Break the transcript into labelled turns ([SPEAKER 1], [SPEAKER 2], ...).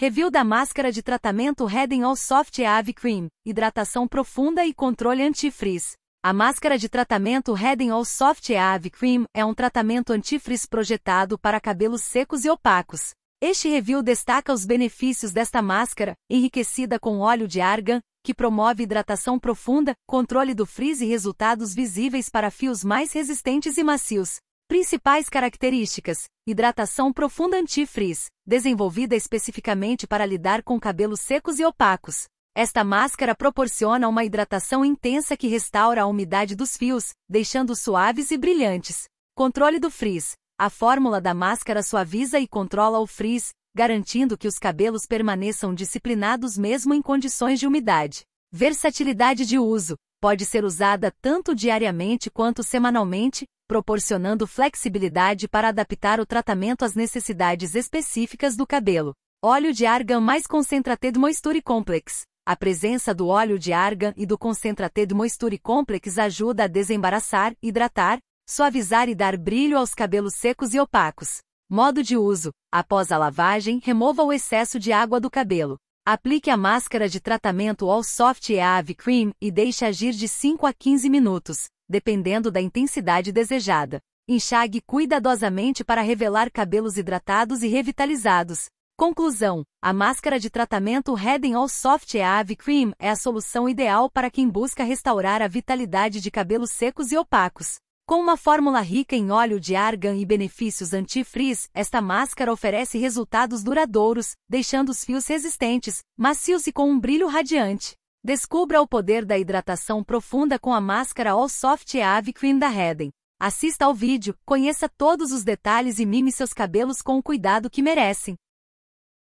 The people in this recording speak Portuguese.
[SPEAKER 1] Review da máscara de tratamento Head All Soft Ave Cream, hidratação profunda e controle antifrizz. A máscara de tratamento Head All Soft Ave Cream é um tratamento antifrizz projetado para cabelos secos e opacos. Este review destaca os benefícios desta máscara, enriquecida com óleo de argan, que promove hidratação profunda, controle do frizz e resultados visíveis para fios mais resistentes e macios. Principais características: hidratação profunda anti-frizz, desenvolvida especificamente para lidar com cabelos secos e opacos. Esta máscara proporciona uma hidratação intensa que restaura a umidade dos fios, deixando-os suaves e brilhantes. Controle do frizz: a fórmula da máscara suaviza e controla o frizz, garantindo que os cabelos permaneçam disciplinados mesmo em condições de umidade. Versatilidade de uso: pode ser usada tanto diariamente quanto semanalmente, proporcionando flexibilidade para adaptar o tratamento às necessidades específicas do cabelo. Óleo de argan mais Concentrated Moisture Complex. A presença do óleo de argan e do Concentrated Moisture Complex ajuda a desembaraçar, hidratar, suavizar e dar brilho aos cabelos secos e opacos. Modo de uso: após a lavagem, remova o excesso de água do cabelo. Aplique a máscara de tratamento All Soft EAV Cream e deixe agir de 5 a 15 minutos, dependendo da intensidade desejada. Enxague cuidadosamente para revelar cabelos hidratados e revitalizados. Conclusão: a máscara de tratamento Reden All Soft EAV Cream é a solução ideal para quem busca restaurar a vitalidade de cabelos secos e opacos. Com uma fórmula rica em óleo de argan e benefícios anti-frizz, esta máscara oferece resultados duradouros, deixando os fios resistentes, macios e com um brilho radiante. Descubra o poder da hidratação profunda com a máscara All Soft Ave Queen da Reden. Assista ao vídeo, conheça todos os detalhes e mime seus cabelos com o cuidado que merecem.